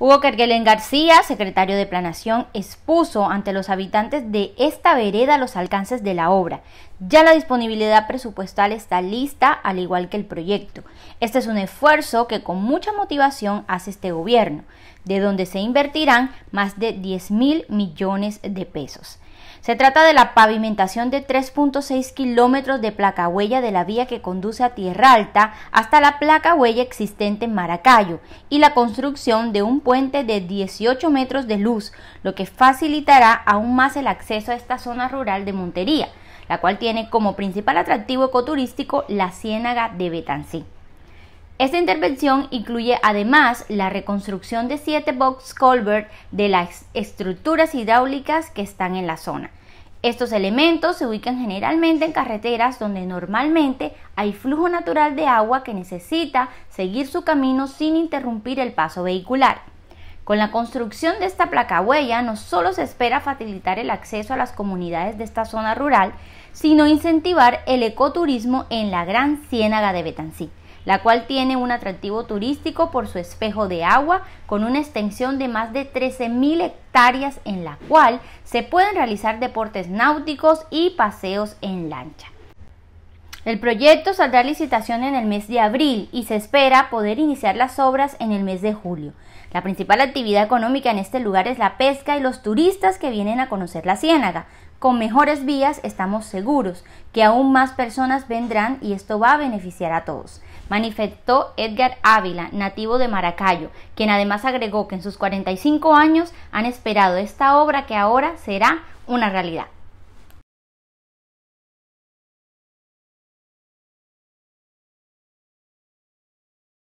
Hugo Kerguelen García, secretario de Planación, expuso ante los habitantes de esta vereda los alcances de la obra. Ya la disponibilidad presupuestal está lista, al igual que el proyecto. Este es un esfuerzo que con mucha motivación hace este gobierno, de donde se invertirán más de 10 mil millones de pesos. Se trata de la pavimentación de 3.6 kilómetros de placa huella de la vía que conduce a Tierra Alta hasta la placa huella existente en Maracayo y la construcción de un puente de 18 metros de luz, lo que facilitará aún más el acceso a esta zona rural de Montería, la cual tiene como principal atractivo ecoturístico la ciénaga de Betancí. Esta intervención incluye además la reconstrucción de siete box culvert de las estructuras hidráulicas que están en la zona. Estos elementos se ubican generalmente en carreteras donde normalmente hay flujo natural de agua que necesita seguir su camino sin interrumpir el paso vehicular. Con la construcción de esta placa huella no solo se espera facilitar el acceso a las comunidades de esta zona rural, sino incentivar el ecoturismo en la Gran Ciénaga de Betancí la cual tiene un atractivo turístico por su espejo de agua con una extensión de más de 13.000 hectáreas en la cual se pueden realizar deportes náuticos y paseos en lancha. El proyecto saldrá a licitación en el mes de abril y se espera poder iniciar las obras en el mes de julio. La principal actividad económica en este lugar es la pesca y los turistas que vienen a conocer la ciénaga, con mejores vías estamos seguros que aún más personas vendrán y esto va a beneficiar a todos, manifestó Edgar Ávila, nativo de Maracayo, quien además agregó que en sus 45 años han esperado esta obra que ahora será una realidad.